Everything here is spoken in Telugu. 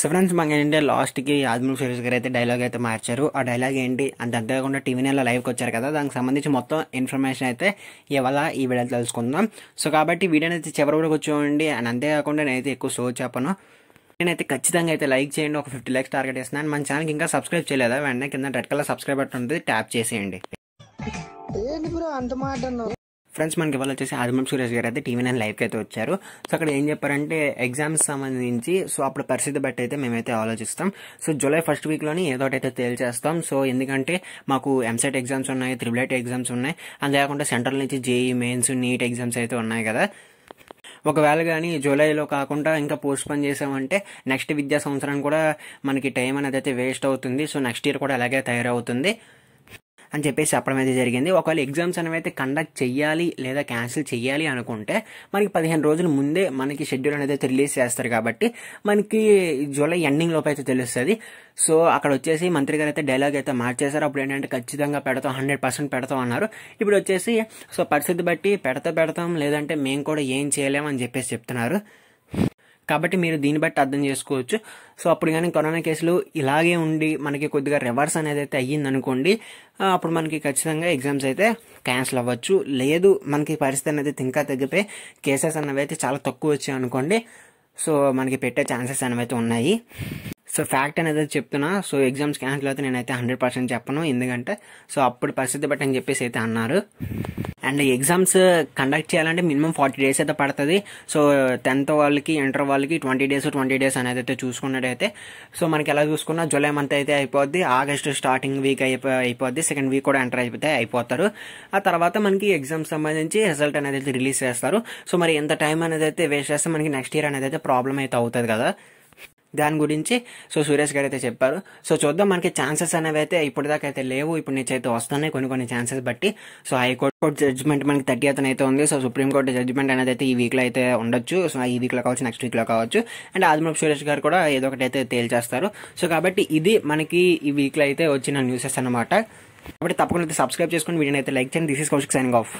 సో ఫ్రెండ్స్ మాకు ఏంటంటే లాస్ట్కి ఆదిమూల సురేష్ గారు అయితే డైలాగ్ అయితే మార్చారు ఆ డైలాగ్ ఏంటి అంత అంతేకాకుండా టీవీ నెల లైవ్కి వచ్చారు కదా దానికి సంబంధించి మొత్తం ఇన్ఫర్మేషన్ అయితే ఇవాళ ఈ వీడియో తెలుసుకుందాం సో కాబట్టి వీడియో అయితే చివరి వరకు చూడండి అండ్ అంతేకాకుండా నేనైతే ఎక్కువ షో చెప్పను నేనైతే ఖచ్చితంగా అయితే లైక్ చేయండి ఒక ఫిఫ్టీ లైక్స్ టార్గెట్ ఇస్తున్నాను మన ఛానల్కి ఇంకా సబ్స్క్రైబ్ చేయలేదా వెంటనే కింద రెడ్ కలర్ సబ్స్క్రైబ్ బటన్ ఉంటుంది ట్యాప్ చేసేయండి అంత మాట ఫ్రెండ్స్ మనకి ఇవాళ వచ్చేసి ఆదిమం సురేష్ గారు అయితే టీవీ నైన్ లైవ్కి అయితే వచ్చారు సో అక్కడ ఏం చెప్పారంటే ఎగ్జామ్స్ సంబంధించి సో అప్పుడు పరిస్థితి బట్టి అయితే మేమైతే ఆలోచిస్తాం సో జూలై ఫస్ట్ వీక్లోని ఏదో ఒకటి అయితే తేల్చేస్తాం సో ఎందుకంటే మాకు ఎంసెట్ ఎగ్జామ్స్ e ఉన్నాయి త్రిబుల్ త్రిబులెట్ ఎగ్జామ్స్ ఉన్నాయి అంతేకాకుండా సెంట్రల్ నుంచి జేఈ మెయిన్స్ నీట్ ఎగ్జామ్స్ అయితే ఉన్నాయి కదా ఒకవేళ కానీ జూలైలో కాకుండా ఇంకా పోస్ట్ పోన్ చేసామంటే నెక్స్ట్ విద్యా సంవత్సరం కూడా మనకి టైం అనేది అయితే వేస్ట్ అవుతుంది సో నెక్స్ట్ ఇయర్ కూడా అలాగే తయారవుతుంది అని చెప్పేసి చెప్పడం అయితే జరిగింది ఒకవేళ ఎగ్జామ్స్ అనేవి అయితే కండక్ట్ చేయాలి లేదా క్యాన్సిల్ చేయాలి అనుకుంటే మనకి పదిహేను రోజుల ముందే మనకి షెడ్యూల్ అనేది రిలీజ్ చేస్తారు కాబట్టి మనకి జూలై ఎండింగ్ లోపు అయితే తెలుస్తుంది సో అక్కడ వచ్చేసి మంత్రి గారు అయితే డైలాగ్ అయితే మార్చేశారు అప్పుడు ఏంటంటే ఖచ్చితంగా పెడతాం హండ్రెడ్ పర్సెంట్ పెడతాం అన్నారు ఇప్పుడు వచ్చేసి సో పరిస్థితి బట్టి పెడతా పెడతాం లేదంటే మేము కూడా ఏం చేయలేమని చెప్పేసి చెప్తున్నారు కాబట్టి మీరు దీన్ని బట్టి అర్థం చేసుకోవచ్చు సో అప్పుడు కానీ కరోనా కేసులు ఇలాగే ఉండి మనకి కొద్దిగా రివర్స్ అనేది అయితే అయ్యింది అనుకోండి అప్పుడు మనకి ఖచ్చితంగా ఎగ్జామ్స్ అయితే క్యాన్సిల్ అవ్వచ్చు లేదు మనకి పరిస్థితి అనేది ఇంకా తగ్గిపోయి కేసెస్ అనేవి అయితే చాలా తక్కువ వచ్చాయి అనుకోండి సో మనకి పెట్టే ఛాన్సెస్ అనేవి అయితే ఉన్నాయి సో ఫ్యాక్ట్ అనేది చెప్తున్నా సో ఎగ్జామ్స్ క్యాన్సిల్ అయితే నేనైతే హండ్రెడ్ పర్సెంట్ చెప్పను ఎందుకంటే సో అప్పుడు పరిస్థితి బట్టి అని చెప్పేసి అయితే అన్నారు అండ్ ఎగ్జామ్స్ కండక్ట్ చేయాలంటే మినిమం ఫార్టీ డేస్ అయితే పడుతుంది సో టెన్త్ వాళ్ళకి ఇంటర్ వాళ్ళకి ట్వంటీ డేస్ ట్వంటీ డేస్ అనేది అయితే చూసుకున్నట్టయితే సో మనకి ఎలా చూసుకున్నా జూలై మంత్ అయితే అయిపోద్ది ఆగస్ట్ స్టార్టింగ్ వీక్ అయిపోయి అయిపోద్ది సెకండ్ వీక్ కూడా ఎంటర్ అయిపోతే అయిపోతారు ఆ తర్వాత మనకి ఎగ్జామ్స్ సంబంధించి రిజల్ట్ అనేది అయితే రిలీజ్ చేస్తారు సో మరి ఎంత టైం అనేది అయితే వేస్ట్ చేస్తే మనకి నెక్స్ట్ ఇయర్ అనేది అయితే ప్రాబ్లం అయితే అవుతుంది కదా దాని గురించి సో సురేష్ గారు అయితే చెప్పారు సో చూద్దాం మనకి ఛాన్సెస్ అనేవి అయితే ఇప్పటిదాకా అయితే లేవు ఇప్పుడు నుంచి అయితే వస్తున్నాయి కొన్ని కొన్ని ఛాన్సెస్ బట్టి సో హైకోర్టు జడ్జ్మెంట్ మనకి థర్టీ అతను అయితే ఉంది సో సుప్రీంకోర్టు జడ్జ్మెంట్ అనేది అయితే ఈ వీక్లో అయితే ఉండొచ్చు సో ఈ వీక్లో కావచ్చు నెక్స్ట్ వీక్లో కావచ్చు అండ్ ఆదిమూలపు సురేష్ గారు కూడా ఏదో ఒకటి అయితే తేల్చేస్తారు సో కాబట్టి ఇది మనకి ఈ వీక్లో అయితే వచ్చిన న్యూసెస్ అనమాట కాబట్టి తప్పకుండా సబ్స్క్రైబ్ చేసుకుని వీడియో అయితే లైక్ చేయండి this is Kaushik signing of